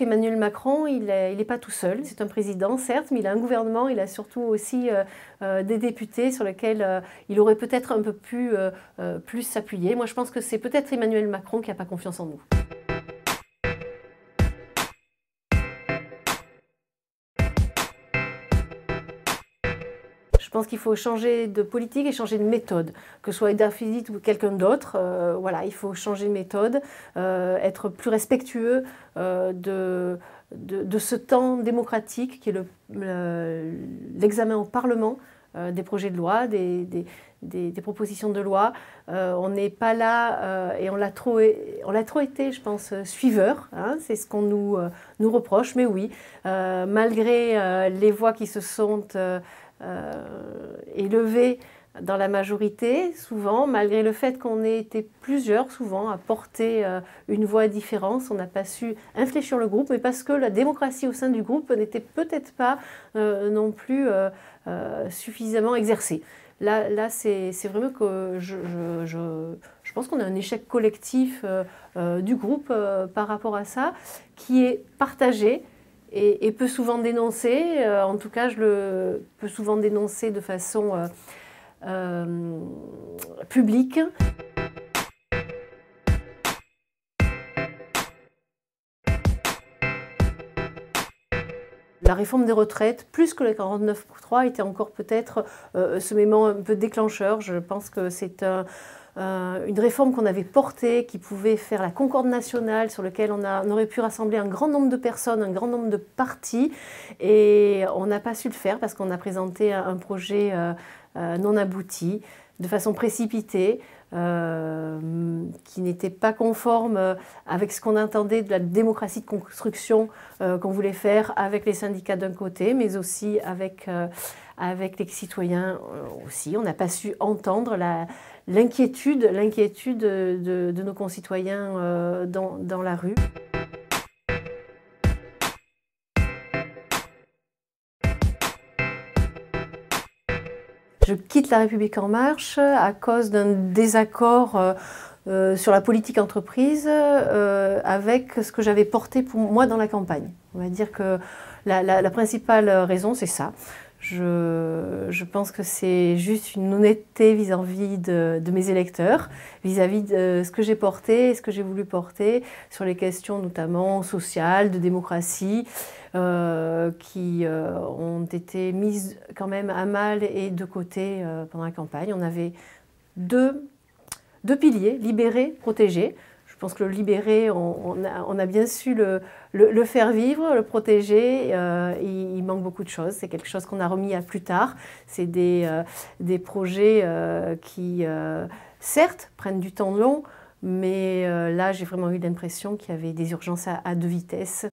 Emmanuel Macron, il n'est pas tout seul. C'est un président, certes, mais il a un gouvernement, il a surtout aussi euh, euh, des députés sur lesquels euh, il aurait peut-être un peu pu, plus s'appuyer. Moi, je pense que c'est peut-être Emmanuel Macron qui n'a pas confiance en nous. Je pense qu'il faut changer de politique et changer de méthode, que ce soit Fizit ou quelqu'un d'autre. Euh, voilà, il faut changer de méthode, euh, être plus respectueux euh, de, de, ce temps démocratique qui est l'examen le, au Parlement des projets de loi, des, des, propositions de loi. on n'est pas là et on l'a trop, on trop été, je pense, suiveur. Hein, c'est ce qu'on nous, nous reproche. Mais oui, malgré les voix qui se sont élevé euh, dans la majorité, souvent, malgré le fait qu'on ait été plusieurs, souvent, à porter euh, une voix différente, on n'a pas su infléchir le groupe, mais parce que la démocratie au sein du groupe n'était peut-être pas euh, non plus suffisamment exercée. Là, là c'est vraiment que je, je, je pense qu'on a un échec collectif du groupe par rapport à ça, qui est partagé, et, peut souvent dénoncer. Euh, en tout cas, je le peux souvent dénoncer de façon euh, euh, publique. La réforme des retraites, plus que la 3, était encore peut-être euh, ce moment un peu déclencheur. Je pense que c'est euh, une réforme qu'on avait portée, qui pouvait faire la concorde nationale, sur laquelle on, aurait pu rassembler un grand nombre de personnes, un grand nombre de partis. Et on n'a pas su le faire parce qu'on a présenté un projet euh, non abouti de façon précipitée, euh, qui n'était pas conforme euh, avec ce qu'on entendait de la démocratie de construction euh, qu'on voulait faire avec les syndicats d'un côté, mais aussi avec, les citoyens aussi. On n'a pas su entendre l'inquiétude, l'inquiétude de, nos concitoyens dans, dans la rue. je quitte La République en marche à cause d'un désaccord euh, euh, sur la politique entreprise euh, avec ce que j'avais porté pour moi dans la campagne. On va dire que la principale raison, c'est ça. Je, pense que c'est juste une honnêteté vis-à-vis de, mes électeurs, vis-à-vis de ce que j'ai porté, et ce que j'ai voulu porter sur les questions notamment sociales, de démocratie, euh, qui euh, ont été mises quand même à mal et de côté euh, pendant la campagne. On avait deux, deux piliers, libérés, protégés. Je pense que le libérer, on, on, a, bien su le, le, faire vivre, le protéger. Euh, il, manque beaucoup de choses. C'est quelque chose qu'on a remis à plus tard. C'est des, euh, des, projets euh, qui, certes, prennent du temps long, mais là, j'ai vraiment eu l'impression qu'il y avait des urgences à deux vitesses